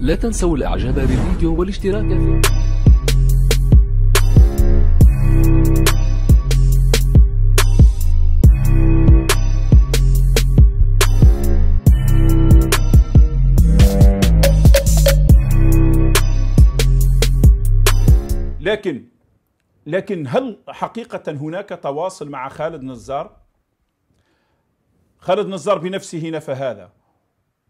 لا تنسوا الاعجاب بالفيديو والاشتراك في لكن لكن هل حقيقة هناك تواصل مع خالد نزار؟ خالد نزار بنفسه نفى هذا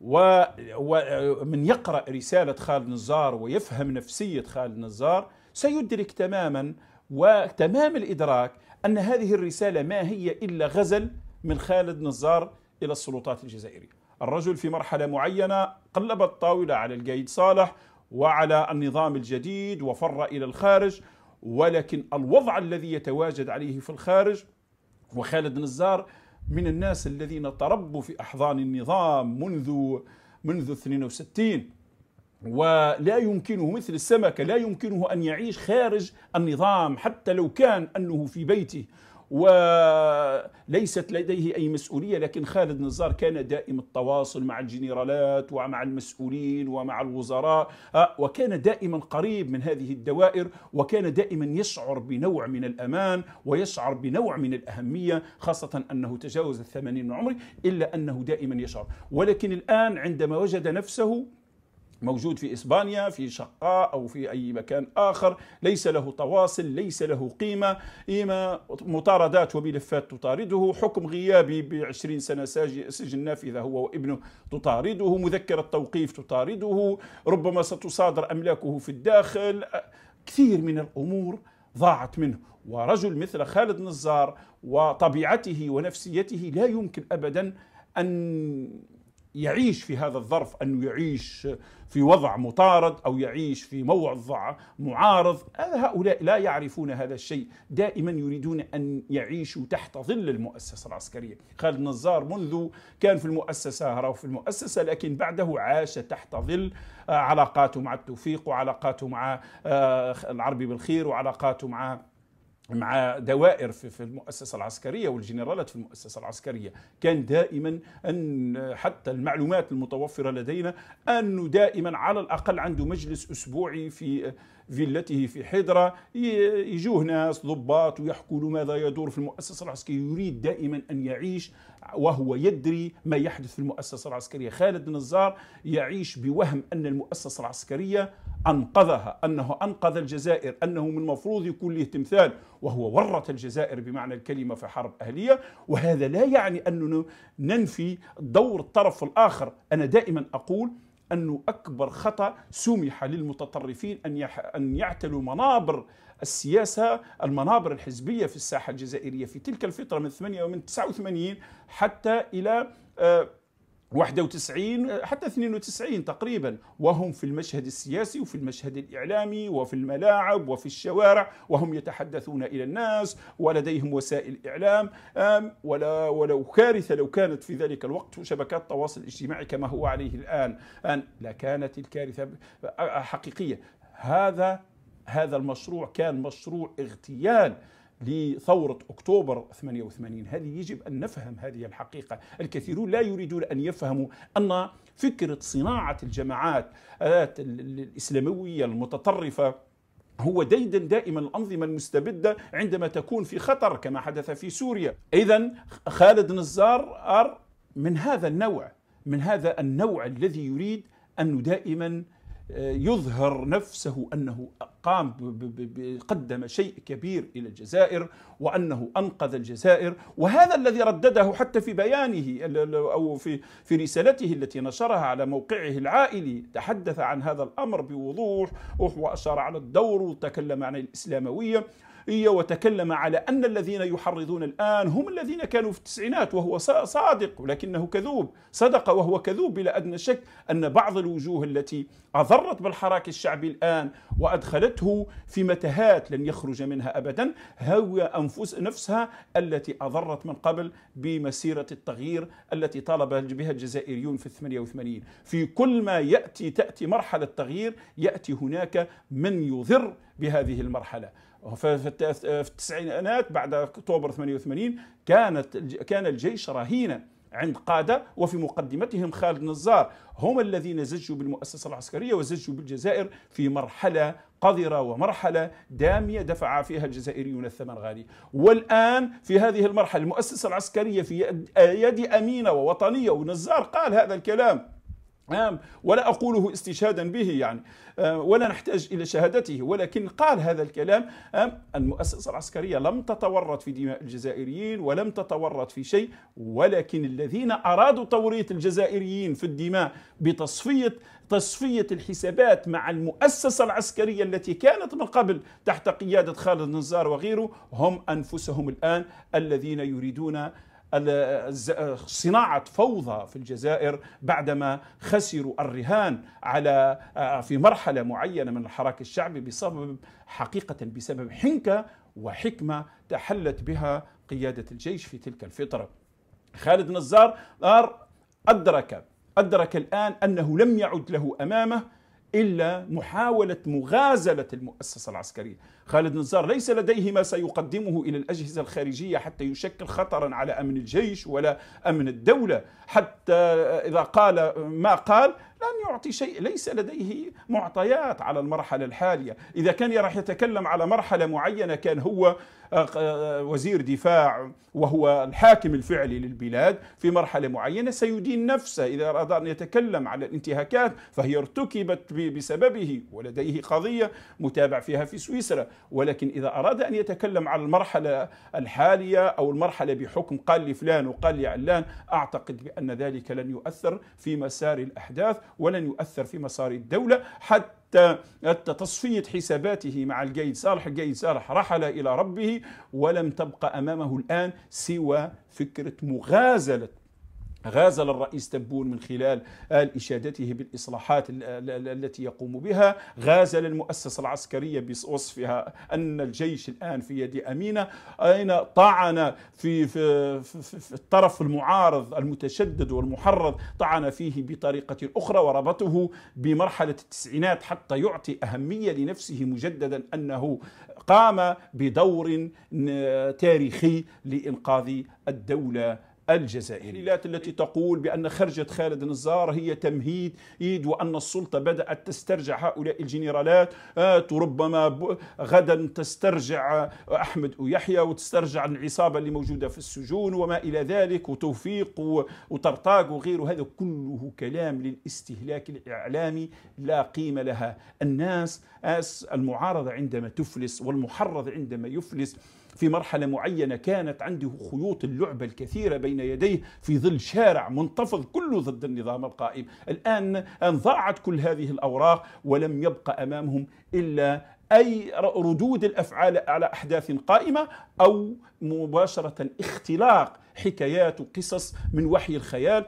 ومن يقرأ رسالة خالد نزار ويفهم نفسية خالد نزار سيدرك تماما وتمام الإدراك أن هذه الرسالة ما هي إلا غزل من خالد نزار إلى السلطات الجزائرية الرجل في مرحلة معينة قلب الطاولة على القايد صالح وعلى النظام الجديد وفر إلى الخارج ولكن الوضع الذي يتواجد عليه في الخارج وخالد نزار من الناس الذين تربوا في أحضان النظام منذ منذ 62 ولا يمكنه مثل السمكة لا يمكنه أن يعيش خارج النظام حتى لو كان أنه في بيته وليست لديه أي مسؤولية لكن خالد نزار كان دائم التواصل مع الجنرالات ومع المسؤولين ومع الوزراء آه، وكان دائما قريب من هذه الدوائر وكان دائما يشعر بنوع من الأمان ويشعر بنوع من الأهمية خاصة أنه تجاوز الثمانين من عمره إلا أنه دائما يشعر ولكن الآن عندما وجد نفسه موجود في اسبانيا في شقاء او في اي مكان اخر ليس له تواصل ليس له قيمه إما مطاردات وملفات تطارده حكم غيابي بعشرين سنه سجن نافذه هو وابنه تطارده مذكره توقيف تطارده ربما ستصادر املاكه في الداخل كثير من الامور ضاعت منه ورجل مثل خالد نزار وطبيعته ونفسيته لا يمكن ابدا ان يعيش في هذا الظرف أنه يعيش في وضع مطارد أو يعيش في موضع معارض آه، هؤلاء لا يعرفون هذا الشيء دائما يريدون أن يعيشوا تحت ظل المؤسسة العسكرية خالد نزار منذ كان في المؤسسة راه في المؤسسة لكن بعده عاش تحت ظل آه، علاقاته مع التوفيق وعلاقاته مع آه، العربي بالخير وعلاقاته مع مع دوائر في المؤسسة العسكرية والجنرالات في المؤسسة العسكرية كان دائما أن حتى المعلومات المتوفرة لدينا أنه دائما على الأقل عنده مجلس أسبوعي في فيلته في حضرة يجوه ناس ضباط ويحكوا ماذا يدور في المؤسسة العسكرية يريد دائما أن يعيش وهو يدري ما يحدث في المؤسسة العسكرية خالد نزار يعيش بوهم أن المؤسسة العسكرية أنقذها أنه أنقذ الجزائر أنه من المفروض يكون له تمثال وهو ورط الجزائر بمعنى الكلمة في حرب أهلية وهذا لا يعني أننا ننفي دور الطرف الآخر أنا دائما أقول أن أكبر خطأ سمح للمتطرفين أن أن يعتلوا منابر السياسة المنابر الحزبية في الساحة الجزائرية في تلك الفترة من 88 ومن 89 حتى إلى آه، 91 حتى 92 تقريبا وهم في المشهد السياسي وفي المشهد الإعلامي وفي الملاعب وفي الشوارع وهم يتحدثون إلى الناس ولديهم وسائل إعلام ولا ولو كارثة لو كانت في ذلك الوقت شبكات التواصل الاجتماعي كما هو عليه الآن أن لكانت الكارثة حقيقية هذا هذا المشروع كان مشروع اغتيال لثورة أكتوبر 88 هذه يجب أن نفهم هذه الحقيقة الكثيرون لا يريدون أن يفهموا أن فكرة صناعة الجماعات آه، الإسلاموية المتطرفة هو ديدا دائما الأنظمة المستبدة عندما تكون في خطر كما حدث في سوريا إذا خالد نزار من هذا النوع من هذا النوع الذي يريد أنه دائما يظهر نفسه انه قام قدم شيء كبير الى الجزائر وانه انقذ الجزائر وهذا الذي ردده حتى في بيانه او في في رسالته التي نشرها على موقعه العائلي تحدث عن هذا الامر بوضوح واشار على الدور وتكلم عن الاسلامويه الحقيقية وتكلم على أن الذين يحرضون الآن هم الذين كانوا في التسعينات وهو صادق ولكنه كذوب صدق وهو كذوب بلا أدنى شك أن بعض الوجوه التي أضرت بالحراك الشعبي الآن وأدخلته في متاهات لن يخرج منها أبدا هو أنفس نفسها التي أضرت من قبل بمسيرة التغيير التي طالب بها الجزائريون في 88 في كل ما يأتي تأتي مرحلة تغيير يأتي هناك من يضر بهذه المرحلة في التسعينات بعد اكتوبر 88 كانت كان الجيش رهينا عند قادة وفي مقدمتهم خالد نزار هم الذين زجوا بالمؤسسة العسكرية وزجوا بالجزائر في مرحلة قذرة ومرحلة دامية دفع فيها الجزائريون الثمن غالي والآن في هذه المرحلة المؤسسة العسكرية في يد أمينة ووطنية ونزار قال هذا الكلام نعم ولا أقوله استشهادا به يعني آه، ولا نحتاج إلى شهادته ولكن قال هذا الكلام آه، المؤسسة العسكرية لم تتورط في دماء الجزائريين ولم تتورط في شيء ولكن الذين أرادوا توريط الجزائريين في الدماء بتصفية تصفية الحسابات مع المؤسسة العسكرية التي كانت من قبل تحت قيادة خالد نزار وغيره هم أنفسهم الآن الذين يريدون صناعة فوضى في الجزائر بعدما خسروا الرهان على آه، في مرحلة معينة من الحراك الشعبي بسبب حقيقة بسبب حنكة وحكمة تحلت بها قيادة الجيش في تلك الفترة خالد نزار آه، أدرك أدرك الآن أنه لم يعد له أمامه إلا محاولة مغازلة المؤسسة العسكرية خالد نزار ليس لديه ما سيقدمه إلى الأجهزة الخارجية حتى يشكل خطرا على أمن الجيش ولا أمن الدولة حتى إذا قال ما قال لن يعطي شيء ليس لديه معطيات على المرحلة الحالية إذا كان راح يتكلم على مرحلة معينة كان هو آه، آه، وزير دفاع وهو الحاكم الفعلي للبلاد في مرحلة معينة سيدين نفسه إذا أراد أن يتكلم على الانتهاكات فهي ارتكبت بسببه ولديه قضية متابع فيها في سويسرا ولكن إذا أراد أن يتكلم على المرحلة الحالية أو المرحلة بحكم قال لفلان وقال لعلان أعتقد بأن ذلك لن يؤثر في مسار الأحداث ولن يؤثر في مسار الدولة حتى تصفية حساباته مع الجيد صالح الجيد صالح رحل إلى ربه ولم تبقى أمامه الآن سوى فكرة مغازلة غازل الرئيس تبون من خلال إشادته بالإصلاحات التي يقوم بها غازل المؤسسة العسكرية بوصفها أن الجيش الآن في يد أمينة أين طعن في, في, في, في الطرف المعارض المتشدد والمحرض طعن فيه بطريقة أخرى وربطه بمرحلة التسعينات حتى يعطي أهمية لنفسه مجددا أنه قام بدور تاريخي لإنقاذ الدولة الجزائري التحليلات التي تقول بأن خرجة خالد نزار هي تمهيد إيد وأن السلطة بدأت تسترجع هؤلاء الجنرالات آه، ربما غدا تسترجع أحمد ويحيى وتسترجع العصابة اللي موجودة في السجون وما إلى ذلك وتوفيق وطرطاق وغيره هذا كله كلام للاستهلاك الإعلامي لا قيمة لها الناس المعارضة عندما تفلس والمحرض عندما يفلس في مرحلة معينة كانت عنده خيوط اللعبة الكثيرة بين يديه في ظل شارع منتفض كله ضد النظام القائم الآن انضاعت ضاعت كل هذه الأوراق ولم يبقى أمامهم إلا أي ردود الأفعال على أحداث قائمة أو مباشرة اختلاق حكايات وقصص من وحي الخيال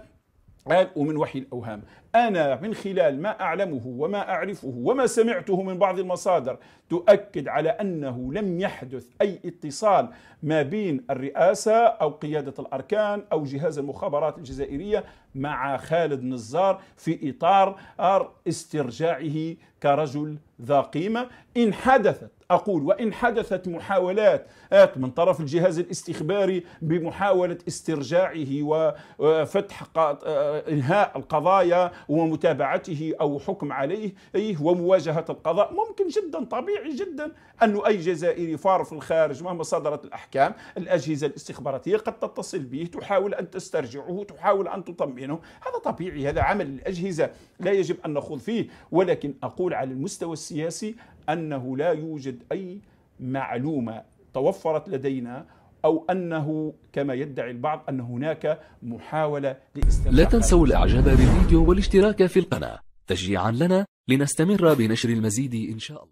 قال ومن وحي الأوهام أنا من خلال ما أعلمه وما أعرفه وما سمعته من بعض المصادر تؤكد على أنه لم يحدث أي اتصال ما بين الرئاسة أو قيادة الأركان أو جهاز المخابرات الجزائرية مع خالد نزار في إطار استرجاعه كرجل ذا قيمة إن حدثت أقول وإن حدثت محاولات من طرف الجهاز الاستخباري بمحاولة استرجاعه وفتح آه، آه، إنهاء القضايا ومتابعته أو حكم عليه إيه، ومواجهة القضاء ممكن جدا طبيعي جدا أن أي جزائري فار في الخارج مهما صدرت الأحكام الأجهزة الاستخباراتية قد تتصل به تحاول أن تسترجعه تحاول أن تطمئنه هذا طبيعي هذا عمل الأجهزة لا يجب أن نخوض فيه ولكن أقول على المستوى السياسي أنه لا يوجد نجد أي معلومة توفرت لدينا أو أنه كما يدعي البعض أن هناك محاولة لاستمرار لا تنسوا الإعجاب بالفيديو والاشتراك في القناة تشجيعا لنا لنستمر بنشر المزيد إن شاء الله